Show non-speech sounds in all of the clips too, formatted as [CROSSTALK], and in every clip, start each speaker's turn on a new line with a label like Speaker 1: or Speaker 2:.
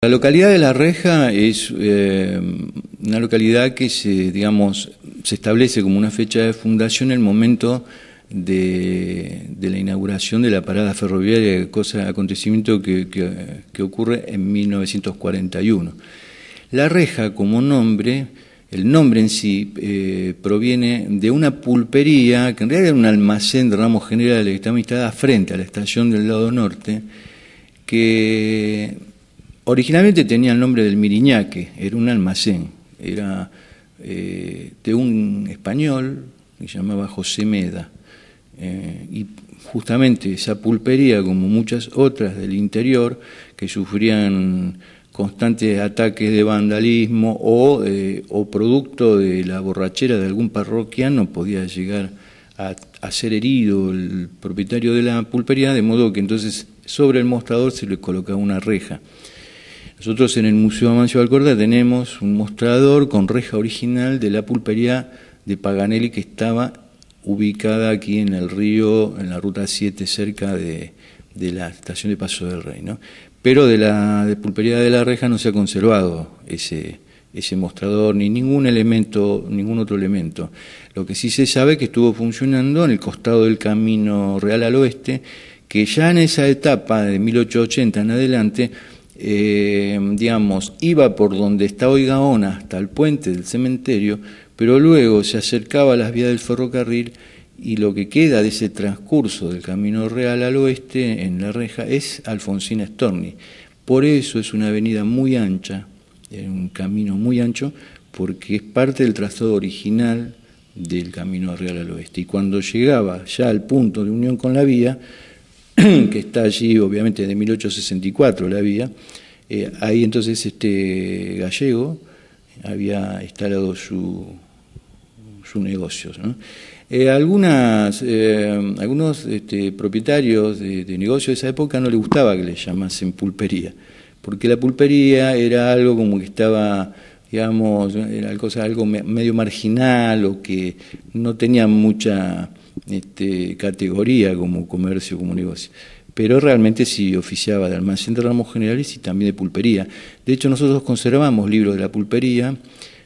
Speaker 1: La localidad de La Reja es eh, una localidad que se, digamos, se establece como una fecha de fundación en el momento de, la inauguración de la parada ferroviaria, cosa, acontecimiento que, ocurre en 1941. La Reja como nombre, el nombre en sí eh, proviene de una pulpería, que en realidad era un almacén de ramos generales que está frente a la estación del lado norte, que Originalmente tenía el nombre del Miriñaque, era un almacén, era eh, de un español que se llamaba José Meda. Eh, y justamente esa pulpería, como muchas otras del interior, que sufrían constantes ataques de vandalismo o, eh, producto de la borrachera de algún parroquiano, podía llegar a, ser herido el propietario de la pulpería, de modo que entonces sobre el mostrador se le colocaba una reja. Nosotros en el Museo Amancio Valcorda tenemos un mostrador con reja original de la pulpería de Paganelli que estaba ubicada aquí en el río, en la ruta 7, cerca de, la estación de Paso del Rey. Pero de la pulpería de la reja no se ha conservado ese, ese mostrador ni ningún elemento, ningún otro elemento. Lo que sí se sabe es que estuvo funcionando en el costado del camino real al oeste, que ya en esa etapa de 1880 en adelante eh, digamos, iba por donde está hoy Gaona hasta el puente del cementerio, pero luego se acercaba a las vías del ferrocarril y lo que queda de ese transcurso del Camino Real al oeste, en la reja, es Alfonsina Storni. Por eso es una avenida muy ancha, eh, un camino muy ancho, porque es parte del trazado original del Camino Real al oeste. Y cuando llegaba ya al punto de unión con la vía, [CLEARS THROAT] que está allí, obviamente, de 1864 la vía. Eh, ahí entonces este gallego había instalado su, su negocio. Eh, algunas, eh, algunos este, propietarios de, negocios de esa época no les gustaba que le llamasen pulpería, porque la pulpería era algo como que estaba digamos, era cosa, algo medio marginal o que no tenía mucha este, categoría como comercio, como negocio. Pero realmente sí oficiaba de almacén de ramos generales y también de pulpería. De hecho, nosotros conservamos libros de la pulpería,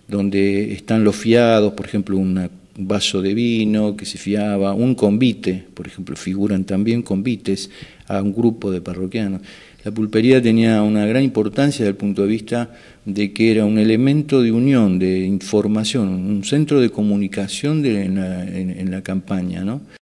Speaker 1: donde están los fiados, por ejemplo, una un vaso de vino que se fiaba, un convite, por ejemplo, figuran también convites a un grupo de parroquianos. La pulpería tenía una gran importancia desde el punto de vista de que era un elemento de unión, de información, un centro de comunicación en, la, en, la, campaña. ¿no?